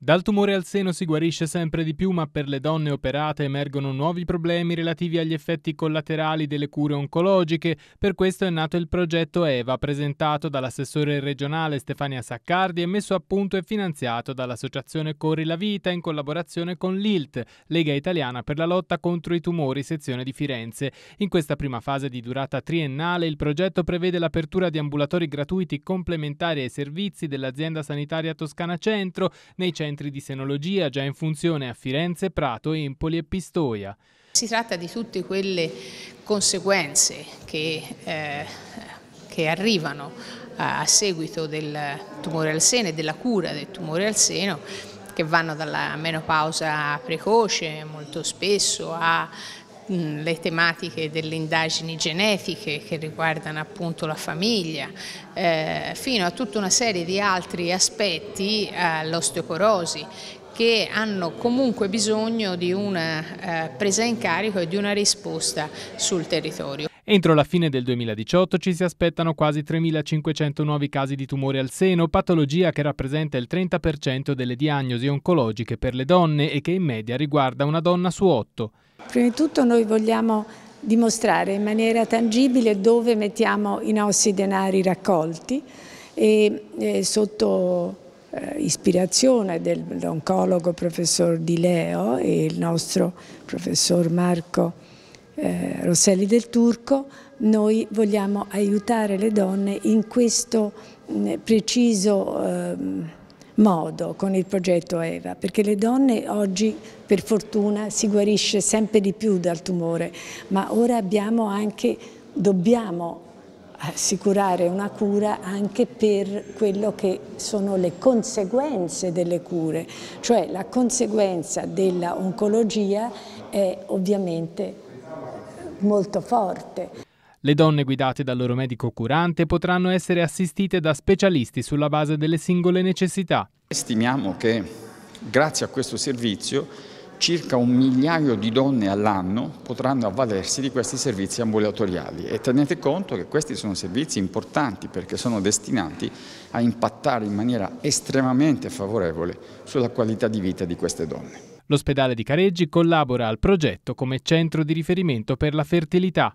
Dal tumore al seno si guarisce sempre di più, ma per le donne operate emergono nuovi problemi relativi agli effetti collaterali delle cure oncologiche. Per questo è nato il progetto EVA, presentato dall'assessore regionale Stefania Saccardi e messo a punto e finanziato dall'associazione Corri la Vita in collaborazione con l'ILT, Lega Italiana per la lotta contro i tumori, sezione di Firenze. In questa prima fase di durata triennale il progetto prevede l'apertura di ambulatori gratuiti complementari ai servizi dell'azienda sanitaria Toscana Centro nei centri centri di senologia già in funzione a Firenze, Prato, Empoli e Pistoia. Si tratta di tutte quelle conseguenze che, eh, che arrivano a seguito del tumore al seno e della cura del tumore al seno che vanno dalla menopausa precoce molto spesso a Mm, le tematiche delle indagini genetiche che riguardano appunto la famiglia, eh, fino a tutta una serie di altri aspetti all'osteoporosi eh, che hanno comunque bisogno di una eh, presa in carico e di una risposta sul territorio. Entro la fine del 2018 ci si aspettano quasi 3.500 nuovi casi di tumore al seno, patologia che rappresenta il 30% delle diagnosi oncologiche per le donne e che in media riguarda una donna su otto. Prima di tutto noi vogliamo dimostrare in maniera tangibile dove mettiamo i nostri denari raccolti e, eh, sotto eh, ispirazione dell'oncologo professor Di Leo e il nostro professor Marco eh, Rosselli del Turco, noi vogliamo aiutare le donne in questo mm, preciso eh, modo con il progetto EVA, perché le donne oggi per fortuna si guarisce sempre di più dal tumore, ma ora abbiamo anche, dobbiamo eh, assicurare una cura anche per quello che sono le conseguenze delle cure, cioè la conseguenza dell'oncologia è ovviamente molto forte. Le donne guidate dal loro medico curante potranno essere assistite da specialisti sulla base delle singole necessità. Stimiamo che grazie a questo servizio circa un migliaio di donne all'anno potranno avvalersi di questi servizi ambulatoriali e tenete conto che questi sono servizi importanti perché sono destinati a impattare in maniera estremamente favorevole sulla qualità di vita di queste donne. L'ospedale di Careggi collabora al progetto come centro di riferimento per la fertilità.